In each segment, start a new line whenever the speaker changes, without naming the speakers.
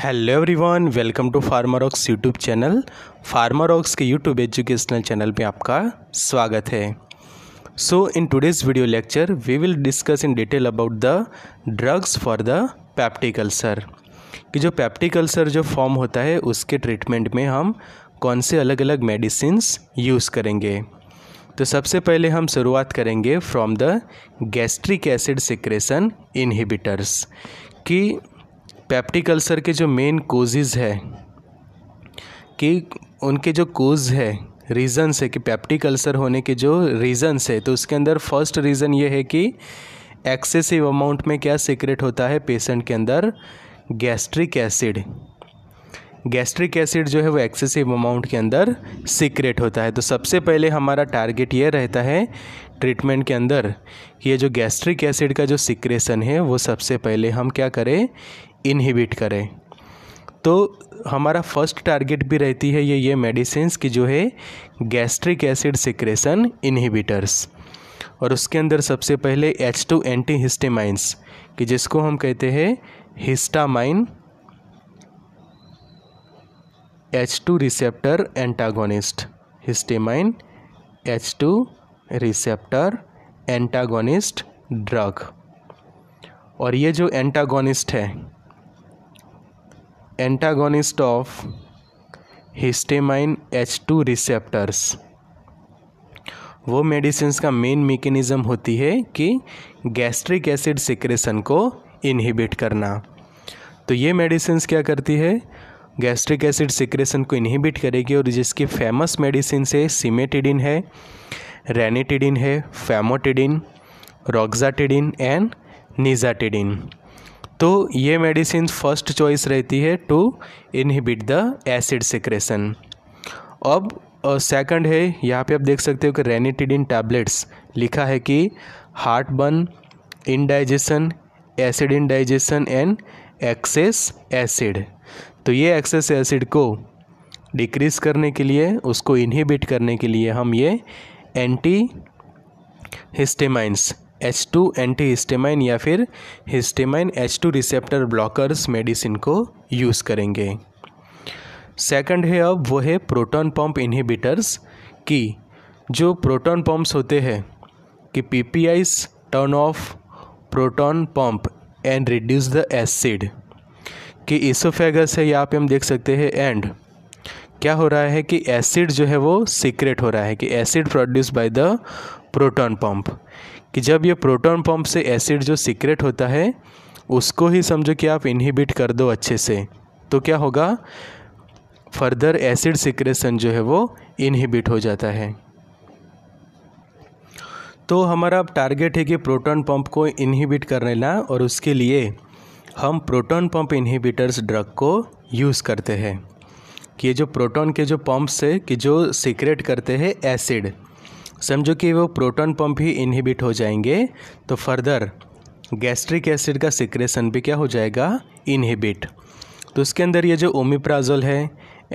hello everyone welcome to Pharmarox YouTube channel Pharmarox के YouTube educational channel पे आपका स्वागत है so in today's video lecture we will discuss in detail about the drugs for the peptic ulcer कि जो पैप्टिकल्सर जो form होता है उसके ट्रीटमेंट में हम कौन से अलग अलग मेडिसिन यूज़ करेंगे तो सबसे पहले हम शुरुआत करेंगे from the gastric acid secretion inhibitors कि पैप्टिक अल्सर के जो मेन कोजेज़ है कि उनके जो कोज है रीज़न्स है कि पैप्टिक अल्सर होने के जो रीज़न्स है तो उसके अंदर फर्स्ट रीज़न ये है कि एक्सेसिव अमाउंट में क्या सीक्रेट होता है पेशेंट के अंदर गैस्ट्रिक एसिड गैस्ट्रिक एसिड जो है वो एक्सेसिव अमाउंट के अंदर सीक्रेट होता है तो सबसे पहले हमारा टारगेट ये रहता है ट्रीटमेंट के अंदर ये जो गैस्ट्रिक एसिड का जो सिक्रेशन है वो सबसे पहले हम क्या करें इनहिबिट करें तो हमारा फर्स्ट टारगेट भी रहती है ये ये मेडिसिन की जो है गैस्ट्रिक एसिड सिक्रेशन इनहिबिटर्स और उसके अंदर सबसे पहले एच टू एंटी हिस्टेमाइंस कि जिसको हम कहते हैं histamine H two receptor antagonist histamine H two receptor antagonist drug और ये जो एंटागोनिस्ट है antagonist of histamine H two receptors वो मेडिसिन का मेन मेकेनिज़म होती है कि गैस्ट्रिक एसिड सिक्रेशन को इनहिबिट करना तो ये मेडिसिन क्या करती है गैस्ट्रिक एसिड सिक्रेशन को इनहिबिट करेगी और जिसकी फेमस मेडिसिन से सीमेटिडिन है रेनेटिडिन है फेमोटिडिन रॉक्जाटिडिन एंड निजाटिडिन तो ये मेडिसिन फर्स्ट चॉइस रहती है to inhibit the acid secretion अब सेकंड है यहाँ पे आप देख सकते हो कि रेनेटिडिन टैबलेट्स लिखा है कि heart burn indigestion acid indigestion and excess acid तो ये एक्सेस एसिड को डिक्रीज़ करने के लिए उसको इनहिबिट करने के लिए हम ये anti histamines H two anti histamine या फिर histamine H two receptor blockers medicine को यूज़ करेंगे सेकंड है अब वो है प्रोटॉन पंप इनहिबिटर्स की जो प्रोटॉन पंप्स होते हैं कि P P Is turn off proton pump and reduce the acid कि इसोफेगस है यहाँ पे हम देख सकते हैं एंड क्या हो रहा है कि एसिड जो है वो सीक्रेट हो रहा है कि acid produce by the proton pump कि जब ये प्रोटॉन पंप से एसिड जो सीक्रेट होता है उसको ही समझो कि आप इनहिबिट कर दो अच्छे से तो क्या होगा फर्दर एसिड सिक्रेशन जो है वो इनहिबिट हो जाता है तो हमारा टारगेट है कि प्रोटॉन पंप को इनहिबिट करने ला और उसके लिए हम प्रोटॉन पंप इनहिबिटर्स ड्रग को यूज़ करते हैं कि ये जो प्रोटॉन के जो पंप्स से कि जो सीक्रेट करते हैं एसिड समझो कि वो प्रोटॉन पंप ही इनहिबिट हो जाएंगे तो फर्दर गैस्ट्रिक एसिड का सिक्रेशन भी क्या हो जाएगा इनहिबिट तो उसके अंदर ये जो ओमिप्राजोल है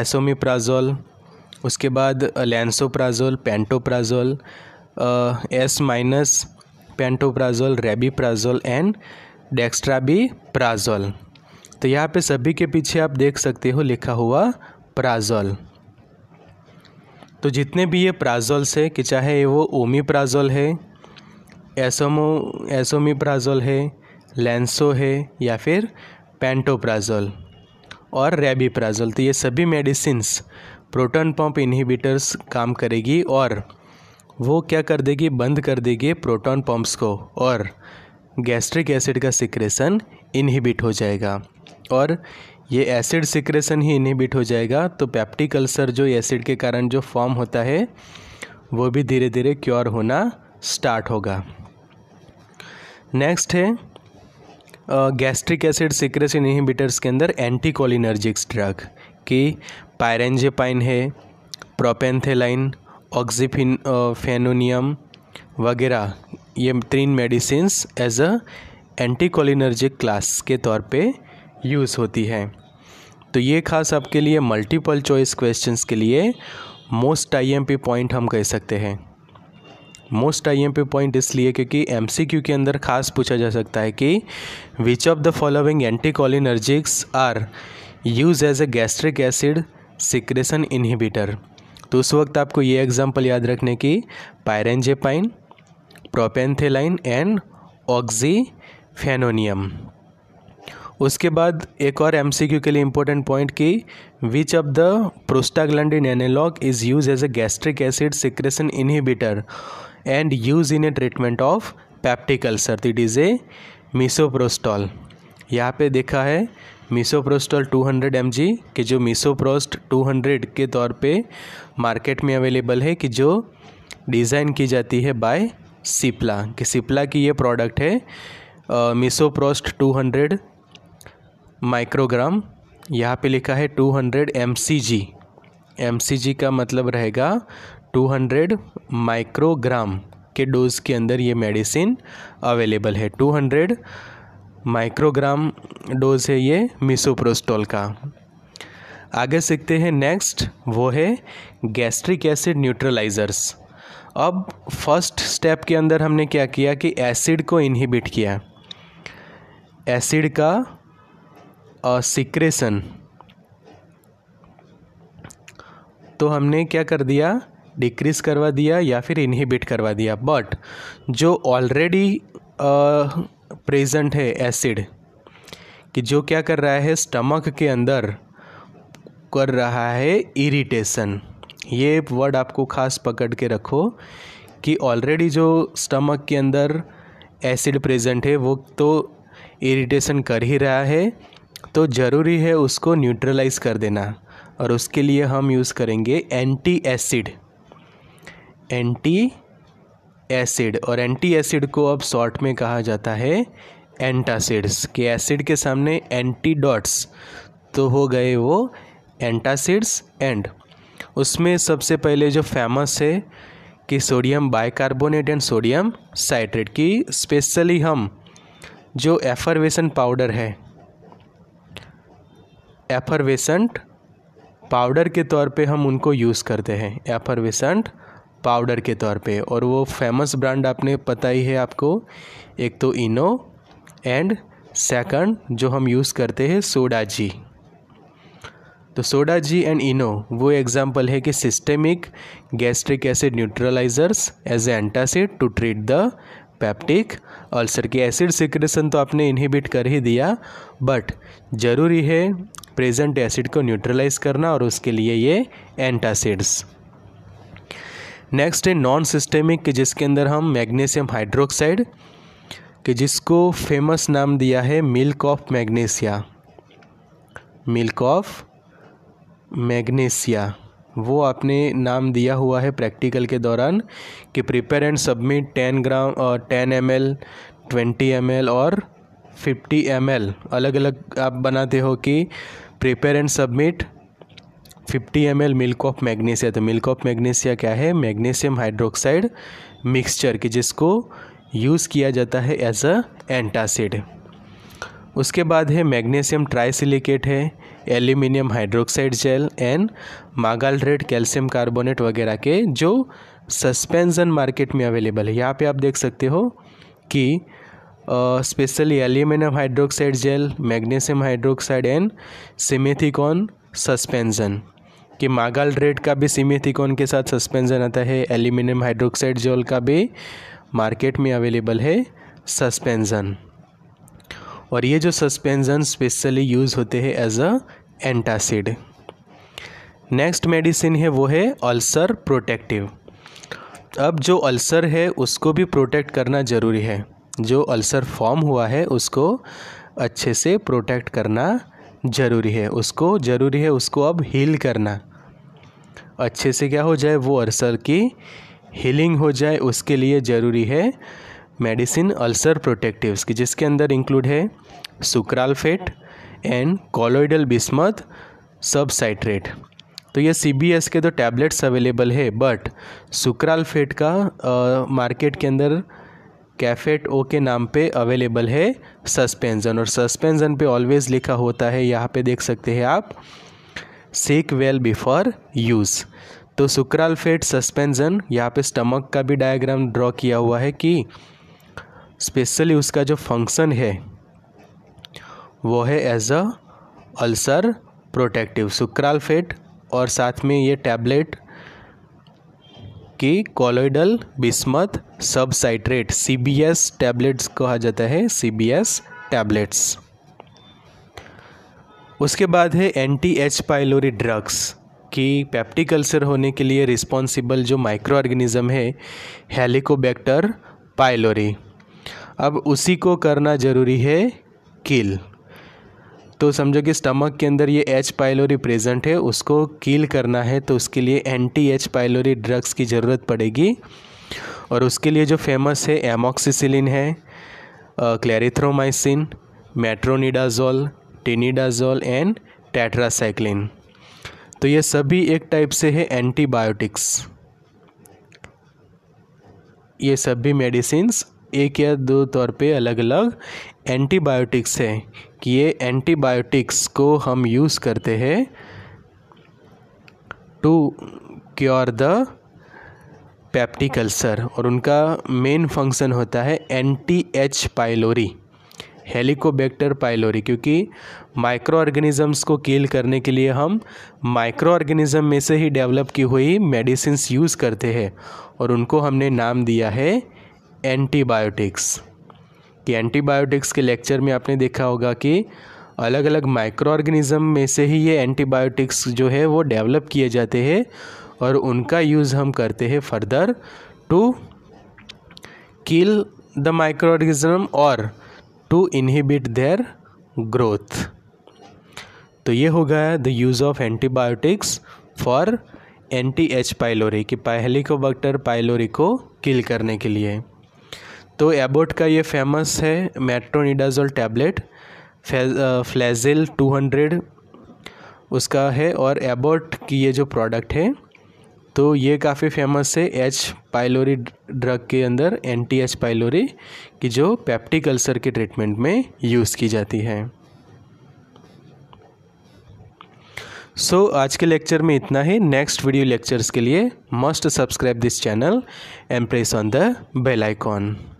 एसोमिप्राजोल उसके बाद lansoprazole pantoprazole S minus pantoprazole rabeprazole and dexrabeprazole तो यहाँ पे सभी के पीछे आप देख सकते हो लिखा हुआ प्राजोल तो जितने भी ये प्राजोल्स है कि चाहे वो ओमी प्राजोल है एसोमो एसोमी प्राजोल है लेंसो है या फिर पेंटोप्राजोल और रेबीप्राजोल तो ये सभी मेडिसिंस प्रोटॉन पंप इनहिबिटर्स काम करेगी और वो क्या कर देगी बंद कर देगी प्रोटॉन पंप्स को और गैस्ट्रिक एसिड का सिक्रेशन इनहिबिट हो जाएगा और ये एसिड सिक्रेशन ही इनहिबिट हो जाएगा तो पैप्टिक अल्सर जो एसिड के कारण जो फॉर्म होता है वो भी धीरे धीरे क्योर होना स्टार्ट होगा नेक्स्ट है गैस्ट्रिक एसिड सिक्रेशन इनहिबिटर्स के अंदर एंटीकोलिनर्जिक्स ड्रग कि पायरेंजेपाइन है प्रोपेंथेलाइन ऑक्सीफिन फेनोनियम वगैरह ये तीन medicine as a anticholinergic class के तौर पे यूज़ होती है तो ये खास आपके लिए मल्टीपल चॉइस क्वेश्चंस के लिए मोस्ट आईएमपी पॉइंट हम कह सकते हैं मोस्ट आईएमपी पॉइंट इसलिए क्योंकि एमसीक्यू के अंदर खास पूछा जा सकता है कि which of the following anticholinergics are use as a gastric acid secretion inhibitor तो उस वक्त आपको ये एग्जाम्पल याद रखने की पायरेंजेपाइन प्रोपेंथेलाइन एंड ऑक्जीफेनोनियम उसके बाद एक और क्यू के लिए इंपॉर्टेंट पॉइंट कि which of the prostaglandin analogue is use as a gastric acid secretion inhibitor and use in a treatment of peptic ulcer it is a misoprostol यहाँ पे देखा है मिसोप्रोस्टॉल 200 हंड्रेड एम जी कि जो मिसोप्रोस्ट 200 के तौर पे मार्केट में अवेलेबल है कि जो डिज़ाइन की जाती है बाय सिप्ला कि सिप्ला की ये प्रोडक्ट है मिसोप्रोस्ट 200 माइक्रोग्राम यहाँ पे लिखा है 200 हंड्रेड एम का मतलब रहेगा 200 माइक्रोग्राम के डोज़ के अंदर ये मेडिसिन अवेलेबल है 200 माइक्रोग्राम डोज है ये मिसोप्रोस्टोल का आगे सीखते हैं नेक्स्ट वो है गैस्ट्रिक एसिड न्यूट्रलाइजर्स अब फर्स्ट स्टेप के अंदर हमने क्या किया कि एसिड को इनहिबिट किया एसिड का सिक्रेशन तो हमने क्या कर दिया डिक्रीज करवा दिया या फिर इनहिबिट करवा दिया बट जो ऑलरेडी प्रेजेंट है एसिड कि जो क्या कर रहा है स्टमक के अंदर कर रहा है इरिटेशन ये वर्ड आपको खास पकड़ के रखो कि ऑलरेडी जो स्टमक के अंदर एसिड प्रेजेंट है वो तो इरिटेशन कर ही रहा है तो ज़रूरी है उसको न्यूट्रलाइज कर देना और उसके लिए हम यूज़ करेंगे एंटी एसिड एंटी एसिड और एंटी एसिड को अब शॉर्ट में कहा जाता है एंटासिड्स के एसिड के सामने एंटी डॉट्स तो हो गए वो एंटासिड्स एंड उसमें सबसे पहले जो फेमस है कि sodium bicarbonate and sodium citrate की स्पेशली हम जो एफरवेसन पाउडर है एफरवेसेंट पाउडर के तौर पे हम उनको यूज़ करते हैं एफरवेसेंट पाउडर के तौर पे और वो फेमस ब्रांड आपने पता ही है आपको एक तो इनो एंड सेकंड जो हम यूज़ करते हैं सोडा जी तो सोडा जी एंड इनो वो एग्जाम्पल है कि systemic gastric acid neutralisers as a antacid to treat the peptic ulcer की एसिड सिक्रेशन तो आपने इनहिबिट कर ही दिया बट ज़रूरी है प्रेजेंट एसिड को न्यूट्रलाइज करना और उसके लिए ये एंटासिड्स नेक्स्ट है नॉन सिस्टेमिक कि जिसके अंदर हम मैग्नीशियम हाइड्रोक्साइड कि जिसको फेमस नाम दिया है milk of magnesia milk of magnesia वो आपने नाम दिया हुआ है प्रैक्टिकल के दौरान कि prepare and submit ten gram ten M L twenty M L और फिफ्टी एम एल अलग अलग आप बनाते हो कि prepare and submit fifty M L milk of magnesia तो मिल्क ऑफ मैग्नीशिया क्या है मैग्नीशियम हाइड्रोक्साइड मिक्सचर कि जिसको यूज़ किया जाता है एज अ एंटासिड उसके बाद है मैग्नीशियम ट्राई है aluminium hydroxide gel and red calcium carbonate वगैरह के जो सस्पेंशन मार्केट में अवेलेबल है यहाँ पे आप देख सकते हो कि specially aluminium hydroxide gel magnesium hydroxide and simethicone suspension कि मागाल रेड का भी सिमेथिकॉन के साथ सस्पेंशन आता है एल्यूमिनियम हाइड्रोक्साइड जेल का भी मार्केट में अवेलेबल है सस्पेंशन और ये जो सस्पेंजन स्पेशली यूज़ होते हैं as a antacid next medicine है वो है अल्सर प्रोटेक्टिव अब जो अल्सर है उसको भी प्रोटेक्ट करना ज़रूरी है जो अल्सर फॉर्म हुआ है उसको अच्छे से प्रोटेक्ट करना ज़रूरी है उसको ज़रूरी है उसको अब हील करना अच्छे से क्या हो जाए वो अल्सर की हीलिंग हो जाए उसके लिए ज़रूरी है मेडिसिन अल्सर प्रोटेक्टिव्स की जिसके अंदर इंक्लूड है sucralfate and colloidal bismuth subcitrate तो ये सी बी एस के तो टैबलेट्स अवेलेबल है बट सुक्रालफेट का आ, मार्केट के अंदर कैफेट ओ के नाम पे अवेलेबल है सस्पेंजन और सस्पेंजन पे ऑलवेज लिखा होता है यहाँ पे देख सकते हैं आप सेक वेल बिफोर यूज़ तो सुक्रालफेट सस्पेंजन यहाँ पे स्टमक का भी डायग्राम ड्रॉ किया हुआ है कि स्पेशली उसका जो फंक्शन है वो है as a ulcer protective sucralfate और साथ में ये टैबलेट की colloidal bismuth subcitrate C B S tablets कहा जाता है सी बी एस टैबलेट्स उसके बाद है anti H pylori drugs peptic ulcer होने के लिए रिस्पॉन्सिबल जो माइक्रो ऑर्गेनिज्म है हेलिकोबैक्टर पाइलोरी अब उसी को करना ज़रूरी है किल तो समझो कि स्टमक के अंदर ये एच पाइलोरी प्रेजेंट है उसको कील करना है तो उसके लिए एंटी एच पाइलोरी ड्रग्स की ज़रूरत पड़ेगी और उसके लिए जो फेमस है एमोक्सिसिलिन है clarithromycin metronidazole tinidazole and tetracycline तो ये सभी एक टाइप से है एंटीबायोटिक्स ये सभी मेडिसिन्स एक या दो तौर पे अलग अलग एंटीबायोटिक्स हैं कि ये एंटीबायोटिक्स को हम यूज़ करते हैं to cure the peptic ulcer ulcer और उनका मेन फंक्शन होता है anti H pylori Helicobacter pylori क्योंकि माइक्रो ऑर्गेनिजम्स को किल करने के लिए हम माइक्रो ऑर्गेनिज्म में से ही डेवलप की हुई मेडिसिन यूज़ करते हैं और उनको हमने नाम दिया है एंटीबायोटिक्स कि एंटीबायोटिक्स के लेक्चर में आपने देखा होगा कि अलग अलग माइक्रो ऑर्गेनिज़म में से ही ये एंटीबायोटिक्स जो है वो डेवलप किए जाते हैं और उनका यूज़ हम करते हैं further to kill the micro organism और टू इनहिबिट देयर ग्रोथ तो ये हो गया the use of antibiotics for anti H pylori कि पहली को बक्टर पाइलोरी को किल करने के लिए तो एबोट का ये फेमस है metronidazole tablet Flagyl two hundred उसका है और एबोट की ये जो प्रोडक्ट है तो ये काफ़ी फेमस है एच पाइलोरी ड्रग के अंदर एंटी एच पाइलोरी की जो पैप्टिक अल्सर के ट्रीटमेंट में यूज़ की जाती है सो so, आज के लेक्चर में इतना ही नेक्स्ट वीडियो लेक्चर्स के लिए must subscribe this channel and press on the bell icon